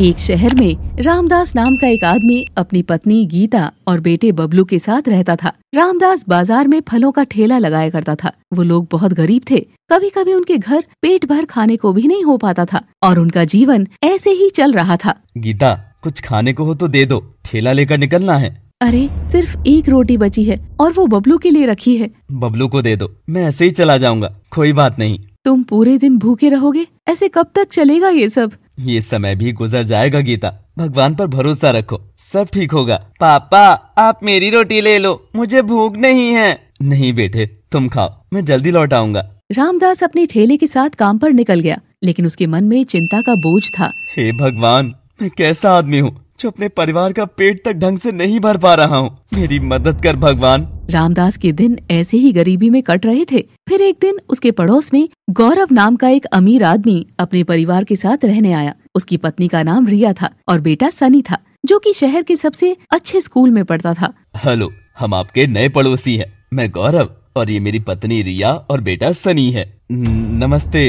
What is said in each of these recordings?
एक शहर में रामदास नाम का एक आदमी अपनी पत्नी गीता और बेटे बबलू के साथ रहता था रामदास बाजार में फलों का ठेला लगाया करता था वो लोग बहुत गरीब थे कभी कभी उनके घर पेट भर खाने को भी नहीं हो पाता था और उनका जीवन ऐसे ही चल रहा था गीता कुछ खाने को हो तो दे दो ठेला लेकर निकलना है अरे सिर्फ एक रोटी बची है और वो बबलू के लिए रखी है बबलू को दे दो मैं ऐसे ही चला जाऊंगा कोई बात नहीं तुम पूरे दिन भूखे रहोगे ऐसे कब तक चलेगा ये सब ये समय भी गुजर जाएगा गीता भगवान पर भरोसा रखो सब ठीक होगा पापा आप मेरी रोटी ले लो मुझे भूख नहीं है नहीं बेटे तुम खाओ मैं जल्दी लौट आऊंगा रामदास अपने ठेले के साथ काम पर निकल गया लेकिन उसके मन में चिंता का बोझ था हे भगवान मैं कैसा आदमी हूँ जो अपने परिवार का पेट तक ढंग से नहीं भर पा रहा हूँ मेरी मदद कर भगवान रामदास के दिन ऐसे ही गरीबी में कट रहे थे फिर एक दिन उसके पड़ोस में गौरव नाम का एक अमीर आदमी अपने परिवार के साथ रहने आया उसकी पत्नी का नाम रिया था और बेटा सनी था जो कि शहर के सबसे अच्छे स्कूल में पढ़ता था हेलो हम आपके नए पड़ोसी हैं मैं गौरव और ये मेरी पत्नी रिया और बेटा सनी है नमस्ते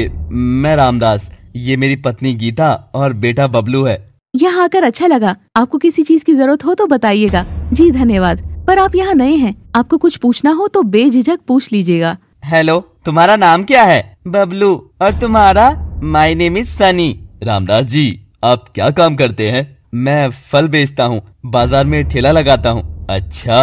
मैं रामदास ये मेरी पत्नी गीता और बेटा बबलू है यहाँ आकर अच्छा लगा आपको किसी चीज की जरूरत हो तो बताइएगा जी धन्यवाद पर आप यहाँ नए हैं आपको कुछ पूछना हो तो बेझिझक पूछ लीजिएगा हेलो तुम्हारा नाम क्या है बबलू और तुम्हारा my name is Sunny Ramdas ji आप क्या काम करते हैं मैं फल बेचता हूँ बाजार में ठेला लगाता हूँ अच्छा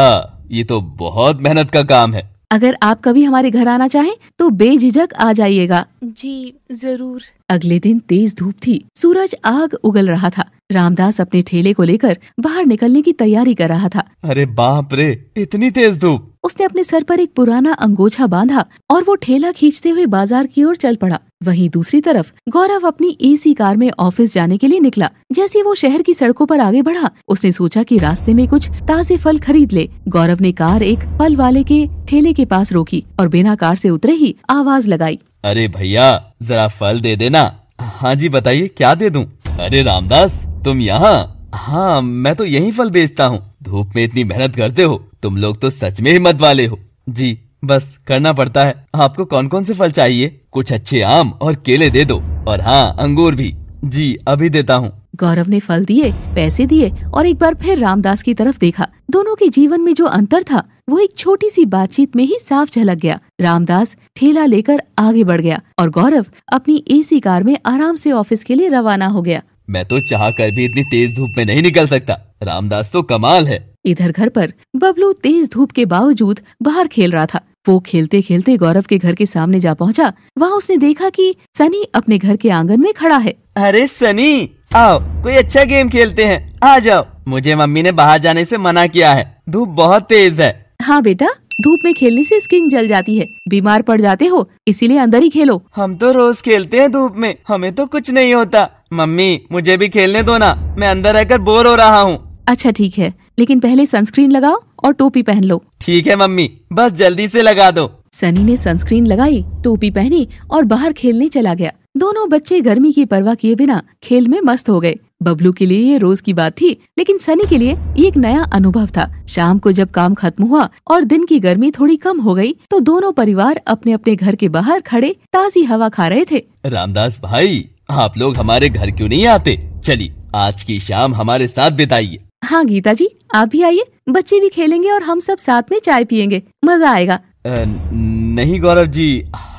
ये तो बहुत मेहनत का काम है अगर आप कभी हमारे घर आना चाहें तो बेझिझक आ जाइएगा जी जरूर अगले दिन तेज धूप थी सूरज आग उगल रहा था रामदास अपने ठेले को लेकर बाहर निकलने की तैयारी कर रहा था अरे बाप रे इतनी तेज धूप उसने अपने सर पर एक पुराना अंगोछा बांधा और वो ठेला खींचते हुए बाजार की ओर चल पड़ा वहीं दूसरी तरफ गौरव अपनी एसी कार में ऑफिस जाने के लिए निकला जैसे वो शहर की सड़कों पर आगे बढ़ा उसने सोचा कि रास्ते में कुछ ताजे फल खरीद ले गौरव ने कार एक फल वाले के ठेले के पास रोकी और बिना कार से उतरे ही आवाज लगाई अरे भैया जरा फल दे देना हाँ जी बताइए क्या दे दूं? अरे रामदास तुम यहाँ हाँ मैं तो यही फल बेचता हूँ धूप में इतनी मेहनत करते हो तुम लोग तो सच में हिम्मत वाले हो जी बस करना पड़ता है आपको कौन कौन से फल चाहिए कुछ अच्छे आम और केले दे दो और हाँ अंगूर भी जी अभी देता हूँ गौरव ने फल दिए पैसे दिए और एक बार फिर रामदास की तरफ देखा दोनों के जीवन में जो अंतर था वो एक छोटी सी बातचीत में ही साफ झलक गया रामदास ठेला लेकर आगे बढ़ गया और गौरव अपनी एसी कार में आराम से ऑफिस के लिए रवाना हो गया मैं तो चाह कर भी इतनी तेज धूप में नहीं निकल सकता रामदास तो कमाल है इधर घर पर बबलू तेज धूप के बावजूद बाहर खेल रहा था वो खेलते खेलते गौरव के घर के सामने जा पहुंचा। वहाँ उसने देखा कि सनी अपने घर के आंगन में खड़ा है अरे सनी आओ कोई अच्छा गेम खेलते हैं आ जाओ मुझे मम्मी ने बाहर जाने से मना किया है धूप बहुत तेज है हाँ बेटा धूप में खेलने से स्किन जल जाती है बीमार पड़ जाते हो इसीलिए अंदर ही खेलो हम तो रोज खेलते हैं धूप में हमें तो कुछ नहीं होता मम्मी मुझे भी खेलने दो ना मैं अंदर रहकर बोर हो रहा हूँ अच्छा ठीक है लेकिन पहले सनस्क्रीन लगाओ और टोपी पहन लो ठीक है मम्मी बस जल्दी से लगा दो सनी ने सनस्क्रीन लगाई टोपी पहनी और बाहर खेलने चला गया दोनों बच्चे गर्मी की परवाह किए बिना खेल में मस्त हो गए बबलू के लिए ये रोज की बात थी लेकिन सनी के लिए एक नया अनुभव था शाम को जब काम खत्म हुआ और दिन की गर्मी थोड़ी कम हो गई तो दोनों परिवार अपने अपने घर के बाहर खड़े ताजी हवा खा रहे थे रामदास भाई आप लोग हमारे घर क्यों नहीं आते चलिए आज की शाम हमारे साथ बिताइए हाँ गीता जी आप भी आइए बच्चे भी खेलेंगे और हम सब साथ में चाय पियेंगे मजा आएगा नहीं गौरव जी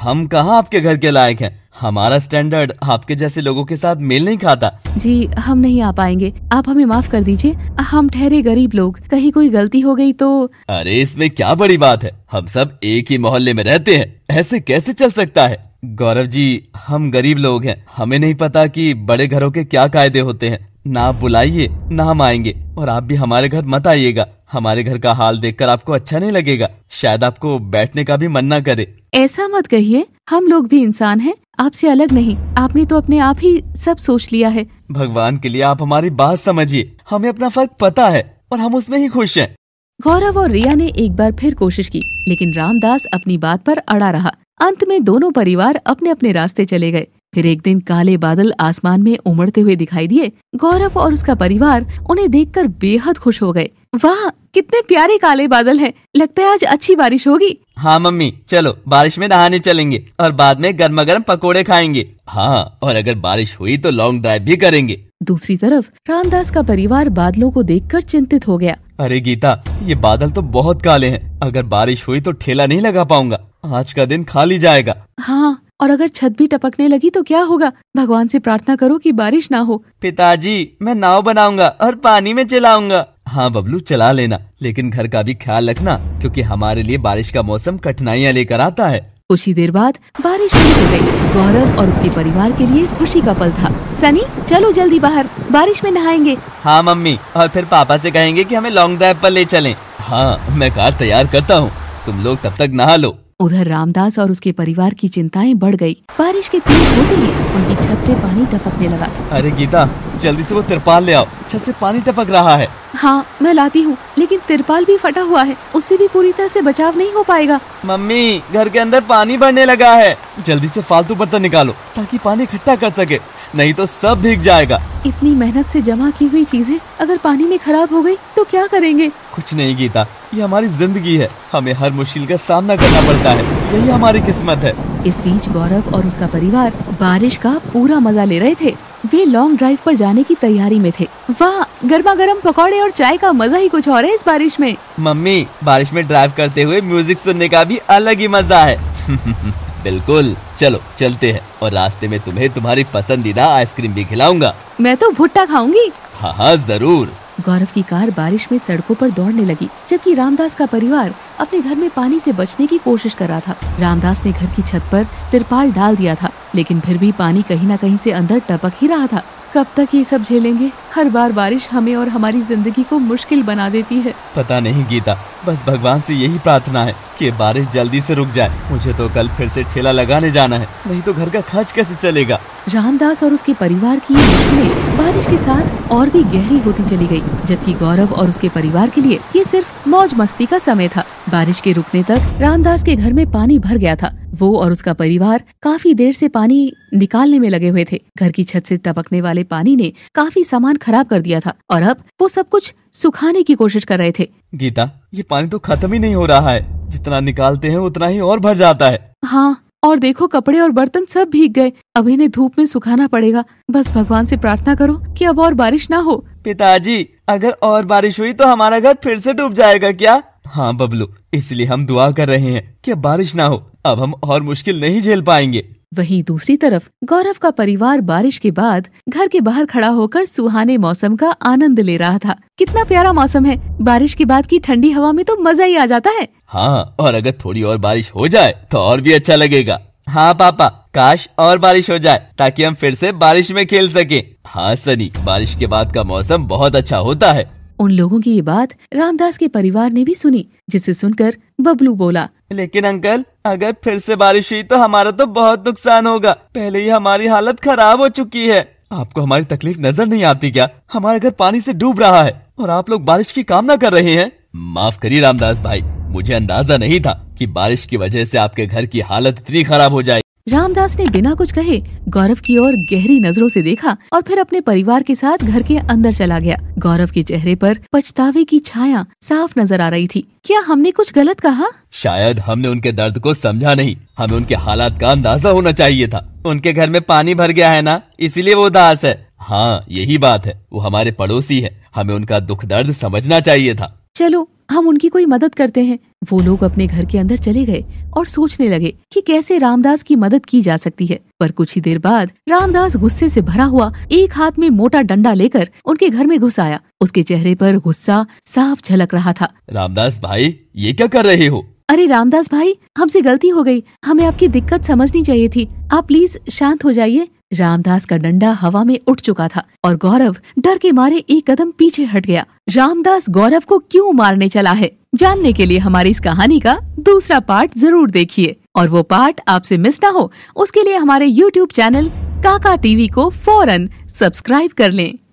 हम कहाँ आपके घर के लायक हैं हमारा स्टैंडर्ड आपके जैसे लोगों के साथ मेल नहीं खाता जी हम नहीं आ पाएंगे आप हमें माफ कर दीजिए हम ठहरे गरीब लोग कहीं कोई गलती हो गई तो अरे इसमें क्या बड़ी बात है हम सब एक ही मोहल्ले में रहते हैं ऐसे कैसे चल सकता है गौरव जी हम गरीब लोग हैं हमें नहीं पता कि बड़े घरों के क्या कायदे होते हैं ना आप बुलाइए ना हम आएंगे और आप भी हमारे घर मत आइएगा हमारे घर का हाल देखकर आपको अच्छा नहीं लगेगा शायद आपको बैठने का भी मन ना करे ऐसा मत कहिए हम लोग भी इंसान हैं आपसे अलग नहीं आपने तो अपने आप ही सब सोच लिया है भगवान के लिए आप हमारी बात समझिए हमें अपना फर्क पता है और हम उसमें ही खुश हैं गौरव और रिया ने एक बार फिर कोशिश की लेकिन रामदास अपनी बात पर अड़ा रहा अंत में दोनों परिवार अपने अपने रास्ते चले गए फिर एक दिन काले बादल आसमान में उमड़ते हुए दिखाई दिए गौरव और उसका परिवार उन्हें देख बेहद खुश हो गए वाह कितने प्यारे काले बादल हैं लगता है आज अच्छी बारिश होगी हाँ मम्मी चलो बारिश में नहाने चलेंगे और बाद में गर्मा गर्म पकौड़े खाएंगे हाँ और अगर बारिश हुई तो लॉन्ग ड्राइव भी करेंगे दूसरी तरफ रामदास का परिवार बादलों को देखकर चिंतित हो गया अरे गीता ये बादल तो बहुत काले हैं अगर बारिश हुई तो ठेला नहीं लगा पाऊंगा आज का दिन खाली जाएगा हाँ और अगर छत भी टपकने लगी तो क्या होगा भगवान से प्रार्थना करो कि बारिश ना हो पिताजी मैं नाव बनाऊंगा और पानी में चलाऊंगा हाँ बबलू चला लेना लेकिन घर का भी ख्याल रखना क्योंकि हमारे लिए बारिश का मौसम कठिनाइयाँ लेकर आता है कुछ ही देर बाद बारिश शुरू हो गई। गौरव और उसके परिवार के लिए खुशी का पल था सनी चलो जल्दी बाहर बारिश में नहाएंगे हाँ मम्मी और फिर पापा से कहेंगे कि हमें लॉन्ग ड्राइव पर ले चलें। हाँ मैं कार तैयार करता हूँ तुम लोग तब तक नहा लो उधर रामदास और उसके परिवार की चिंताएं बढ़ गई बारिश के तेज होते ही उनकी छत से पानी टपकने लगा अरे गीता जल्दी से वो तिरपाल ले आओ छत से पानी टपक रहा है हाँ मैं लाती हूँ लेकिन तिरपाल भी फटा हुआ है उससे भी पूरी तरह से बचाव नहीं हो पाएगा मम्मी घर के अंदर पानी भरने लगा है जल्दी से फालतू बर्तन निकालो ताकि पानी इकट्ठा कर सके नहीं तो सब भीग जाएगा इतनी मेहनत से जमा की हुई चीजें अगर पानी में खराब हो गई तो क्या करेंगे कुछ नहीं गीता ये हमारी जिंदगी है हमें हर मुश्किल का सामना करना पड़ता है यही हमारी किस्मत है इस बीच गौरव और उसका परिवार बारिश का पूरा मजा ले रहे थे वे लॉन्ग ड्राइव पर जाने की तैयारी में थे वाह गर्मा गर्म पकौड़े और चाय का मजा ही कुछ और है इस बारिश में मम्मी बारिश में ड्राइव करते हुए म्यूजिक सुनने का भी अलग ही मजा है बिल्कुल चलो चलते हैं और रास्ते में तुम्हें तुम्हारी पसंदीदा आइसक्रीम भी खिलाऊंगा मैं तो भुट्टा खाऊंगी हाँ हाँ जरूर गौरव की कार बारिश में सड़कों पर दौड़ने लगी जबकि रामदास का परिवार अपने घर में पानी से बचने की कोशिश कर रहा था रामदास ने घर की छत पर तिरपाल डाल दिया था लेकिन फिर भी पानी कहीं न कहीं से अंदर टपक ही रहा था कब तक ये सब झेलेंगे हर बार बारिश हमें और हमारी जिंदगी को मुश्किल बना देती है पता नहीं गीता बस भगवान से यही प्रार्थना है कि बारिश जल्दी से रुक जाए मुझे तो कल फिर से ठेला लगाने जाना है नहीं तो घर का खर्च कैसे चलेगा रामदास और उसके परिवार की मुश्किलें बारिश के साथ और भी गहरी होती चली गयी जबकि गौरव और उसके परिवार के लिए ये सिर्फ मौज मस्ती का समय था बारिश के रुकने तक रामदास के घर में पानी भर गया था वो और उसका परिवार काफी देर से पानी निकालने में लगे हुए थे घर की छत से टपकने वाले पानी ने काफी सामान खराब कर दिया था और अब वो सब कुछ सुखाने की कोशिश कर रहे थे गीता ये पानी तो खत्म ही नहीं हो रहा है जितना निकालते हैं उतना ही और भर जाता है हाँ और देखो कपड़े और बर्तन सब भीग गए अब इन्हें धूप में सुखाना पड़ेगा बस भगवान से प्रार्थना करो कि अब और बारिश ना हो पिताजी अगर और बारिश हुई तो हमारा घर फिर से डूब जाएगा क्या हाँ बबलू इसलिए हम दुआ कर रहे हैं कि अब बारिश ना हो अब हम और मुश्किल नहीं झेल पाएंगे वहीं दूसरी तरफ गौरव का परिवार बारिश के बाद घर के बाहर खड़ा होकर सुहाने मौसम का आनंद ले रहा था कितना प्यारा मौसम है बारिश के बाद की ठंडी हवा में तो मजा ही आ जाता है हाँ और अगर थोड़ी और बारिश हो जाए तो और भी अच्छा लगेगा हाँ पापा काश और बारिश हो जाए ताकि हम फिर से बारिश में खेल सके हाँ सनी बारिश के बाद का मौसम बहुत अच्छा होता है उन लोगों की ये बात रामदास के परिवार ने भी सुनी जिसे सुनकर बबलू बोला लेकिन अंकल अगर फिर से बारिश हुई तो हमारा तो बहुत नुकसान होगा पहले ही हमारी हालत खराब हो चुकी है आपको हमारी तकलीफ नजर नहीं आती क्या हमारा घर पानी से डूब रहा है और आप लोग बारिश की कामना कर रहे हैं माफ करिए रामदास भाई मुझे अंदाजा नहीं था कि बारिश की वजह से आपके घर की हालत इतनी खराब हो जाए रामदास ने बिना कुछ कहे गौरव की ओर गहरी नजरों से देखा और फिर अपने परिवार के साथ घर के अंदर चला गया गौरव के चेहरे पर पछतावे की छाया साफ नजर आ रही थी क्या हमने कुछ गलत कहा शायद हमने उनके दर्द को समझा नहीं हमें उनके हालात का अंदाजा होना चाहिए था उनके घर में पानी भर गया है ना इसीलिए वो उदास है हाँ यही बात है वो हमारे पड़ोसी है हमें उनका दुख दर्द समझना चाहिए था चलो हम उनकी कोई मदद करते हैं वो लोग अपने घर के अंदर चले गए और सोचने लगे कि कैसे रामदास की मदद की जा सकती है पर कुछ ही देर बाद रामदास गुस्से से भरा हुआ एक हाथ में मोटा डंडा लेकर उनके घर में घुस आया उसके चेहरे पर गुस्सा साफ झलक रहा था रामदास भाई ये क्या कर रहे हो अरे रामदास भाई हमसे गलती हो गई हमें आपकी दिक्कत समझनी चाहिए थी आप प्लीज शांत हो जाइए रामदास का डंडा हवा में उठ चुका था और गौरव डर के मारे एक कदम पीछे हट गया रामदास गौरव को क्यों मारने चला है जानने के लिए हमारी इस कहानी का दूसरा पार्ट जरूर देखिए और वो पार्ट आपसे मिस ना हो उसके लिए हमारे यूट्यूब चैनल काका टीवी को फौरन सब्सक्राइब कर लें